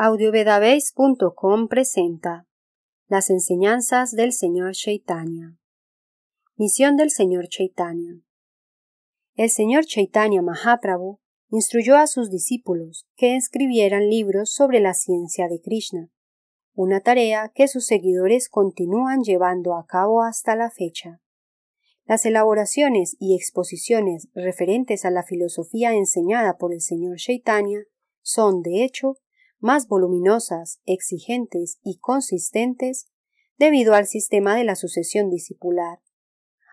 audiovedabase.com presenta Las enseñanzas del Señor Chaitanya. Misión del Señor Chaitanya. El Señor Chaitanya Mahaprabhu instruyó a sus discípulos que escribieran libros sobre la ciencia de Krishna, una tarea que sus seguidores continúan llevando a cabo hasta la fecha. Las elaboraciones y exposiciones referentes a la filosofía enseñada por el Señor Chaitanya son, de hecho, más voluminosas, exigentes y consistentes debido al sistema de la sucesión discipular.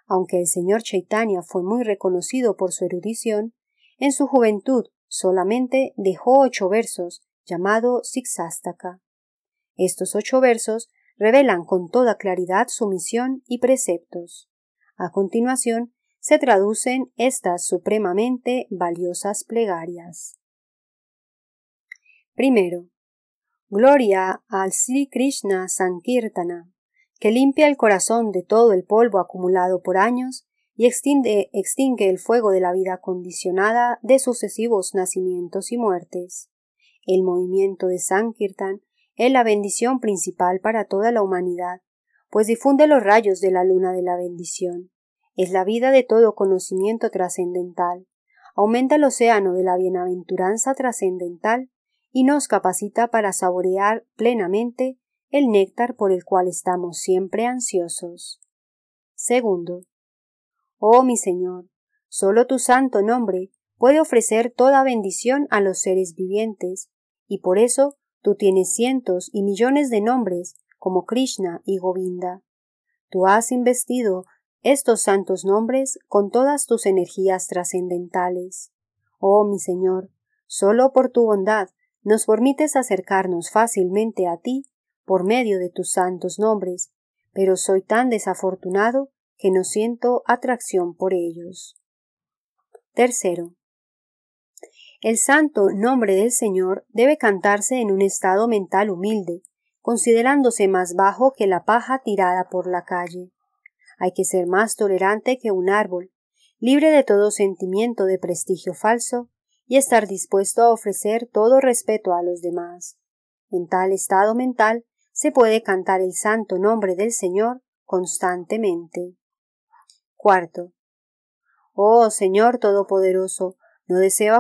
Aunque el señor Chaitanya fue muy reconocido por su erudición, en su juventud solamente dejó ocho versos, llamado Siksastaka. Estos ocho versos revelan con toda claridad su misión y preceptos. A continuación, se traducen estas supremamente valiosas plegarias. Primero, gloria al Sri Krishna Sankirtana, que limpia el corazón de todo el polvo acumulado por años y extingue, el fuego de la vida condicionada de sucesivos nacimientos y muertes. El movimiento de Sankirtan es la bendición principal para toda la humanidad, pues difunde los rayos de la luna de la bendición. Es la vida de todo conocimiento trascendental. Aumenta el océano de la bienaventuranza trascendental y nos capacita para saborear plenamente el néctar por el cual estamos siempre ansiosos. Segundo. Oh mi Señor, solo tu santo nombre puede ofrecer toda bendición a los seres vivientes, y por eso tú tienes cientos y millones de nombres como Krishna y Govinda. Tú has investido estos santos nombres con todas tus energías trascendentales. Oh mi Señor, solo por tu bondad nos permites acercarnos fácilmente a ti por medio de tus santos nombres, pero soy tan desafortunado que no siento atracción por ellos. Tercero. El santo nombre del Señor debe cantarse en un estado mental humilde, considerándose más bajo que la paja tirada por la calle. Hay que ser más tolerante que un árbol, libre de todo sentimiento de prestigio falso y estar dispuesto a ofrecer todo respeto a los demás. En tal estado mental se puede cantar el santo nombre del Señor constantemente. Cuarto. Oh Señor Todopoderoso, no deseo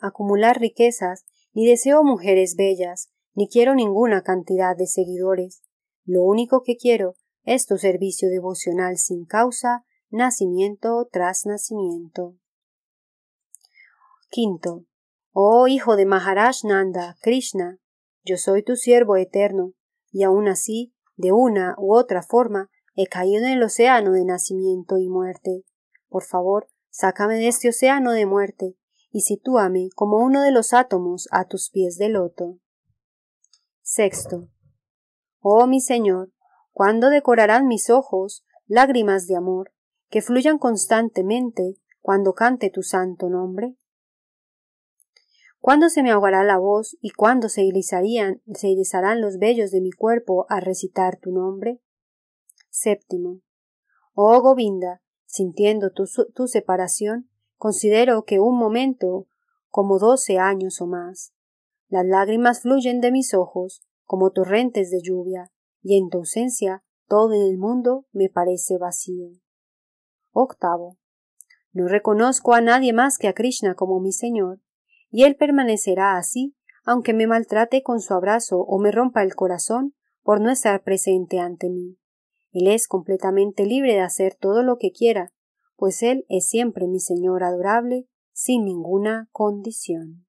acumular riquezas, ni deseo mujeres bellas, ni quiero ninguna cantidad de seguidores. Lo único que quiero es tu servicio devocional sin causa, nacimiento tras nacimiento. Quinto. Oh hijo de Maharaj Nanda, Krishna, yo soy tu siervo eterno, y aun así, de una u otra forma, he caído en el océano de nacimiento y muerte. Por favor, sácame de este océano de muerte, y sitúame como uno de los átomos a tus pies de loto. Sexto. Oh mi Señor, ¿cuándo decorarán mis ojos lágrimas de amor, que fluyan constantemente cuando cante tu santo nombre? ¿Cuándo se me ahogará la voz y cuándo se, irizarían, se irizarán los vellos de mi cuerpo a recitar tu nombre? Séptimo. Oh Govinda, sintiendo tu, tu separación, considero que un momento como doce años o más. Las lágrimas fluyen de mis ojos como torrentes de lluvia, y en tu ausencia todo en el mundo me parece vacío. Octavo. No reconozco a nadie más que a Krishna como mi Señor y Él permanecerá así, aunque me maltrate con su abrazo o me rompa el corazón por no estar presente ante mí. Él es completamente libre de hacer todo lo que quiera, pues Él es siempre mi Señor adorable, sin ninguna condición.